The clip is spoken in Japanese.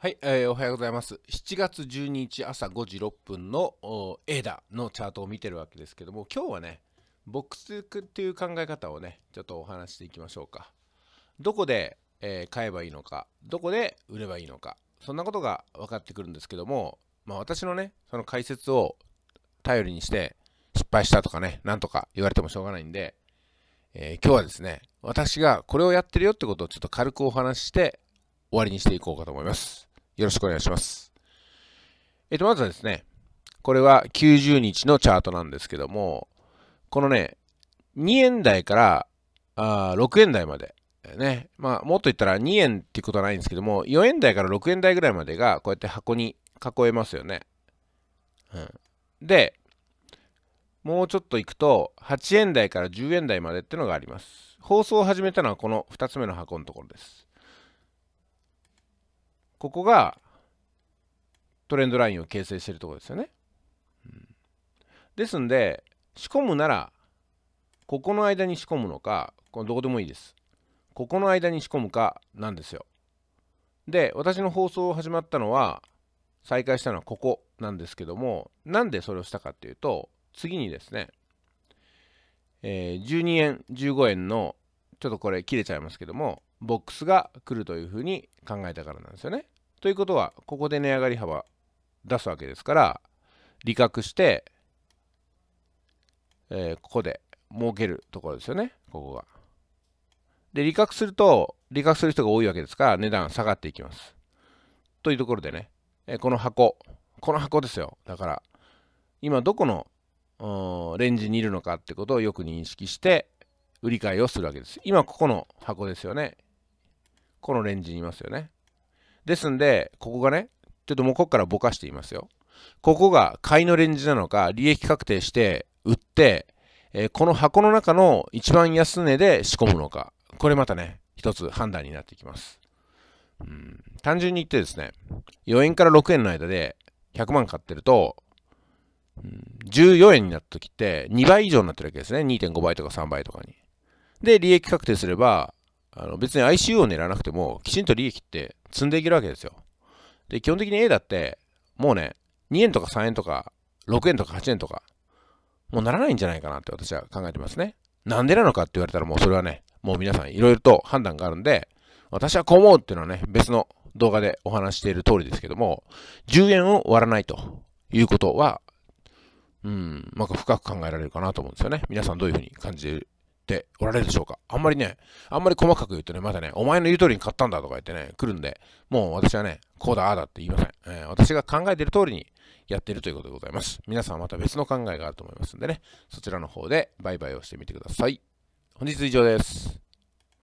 はい、えー、おはようございます。7月12日朝5時6分のエーダのチャートを見てるわけですけども、今日はね、ボックスっていう考え方をね、ちょっとお話していきましょうか。どこで、えー、買えばいいのか、どこで売ればいいのか、そんなことが分かってくるんですけども、まあ私のね、その解説を頼りにして失敗したとかね、なんとか言われてもしょうがないんで、えー、今日はですね、私がこれをやってるよってことをちょっと軽くお話しして終わりにしていこうかと思います。よろしくお願いします。えっと、まずはですね、これは90日のチャートなんですけども、このね、2円台からあ6円台まで、ね、まあ、もっと言ったら2円っていうことはないんですけども、4円台から6円台ぐらいまでが、こうやって箱に囲えますよね。うん、で、もうちょっと行くと、8円台から10円台までってのがあります。放送を始めたのはこの2つ目の箱のところです。ここがトレンドラインを形成してるところですよね。ですんで仕込むならここの間に仕込むのかこのどこでもいいです。ここの間に仕込むかなんですよ。で私の放送を始まったのは再開したのはここなんですけどもなんでそれをしたかっていうと次にですね、えー、12円15円のちょっとこれ切れちゃいますけどもボックスが来るというふうに考えたからなんですよね。ということは、ここで値上がり幅出すわけですから、利確して、えー、ここで儲けるところですよね、ここが。で、利確すると、利確する人が多いわけですから、値段下がっていきます。というところでね、えー、この箱、この箱ですよ。だから、今どこのレンジにいるのかってことをよく認識して、売り買いをするわけです。今ここの箱ですよね。このレンジにいますよね。ですんで、ここがね、ちょっともうここからぼかしていますよ。ここが買いのレンジなのか、利益確定して売って、えー、この箱の中の一番安値で仕込むのか。これまたね、一つ判断になってきます。うん、単純に言ってですね、4円から6円の間で100万買ってると、14円になった時って2倍以上になってるわけですね。2.5倍とか3倍とかに。で、利益確定すれば、あの別に ICU を狙わなくても、きちんと利益って積んでいけるわけですよ。で、基本的に A だって、もうね、2円とか3円とか、6円とか8円とか、もうならないんじゃないかなって私は考えてますね。なんでなのかって言われたらもうそれはね、もう皆さんいろいろと判断があるんで、私はこう思うっていうのはね、別の動画でお話している通りですけども、10円を割らないということは、うん、まあ、深く考えられるかなと思うんですよね。皆さんどういうふうに感じてておられるでしょうかあんまりね、あんまり細かく言ってね、まだね、お前の言う通りに買ったんだとか言ってね、来るんで、もう私はね、こうだ、ああだって言いません。えー、私が考えてる通りにやってるということでございます。皆さんはまた別の考えがあると思いますんでね、そちらの方で売買をしてみてください。本日以上です。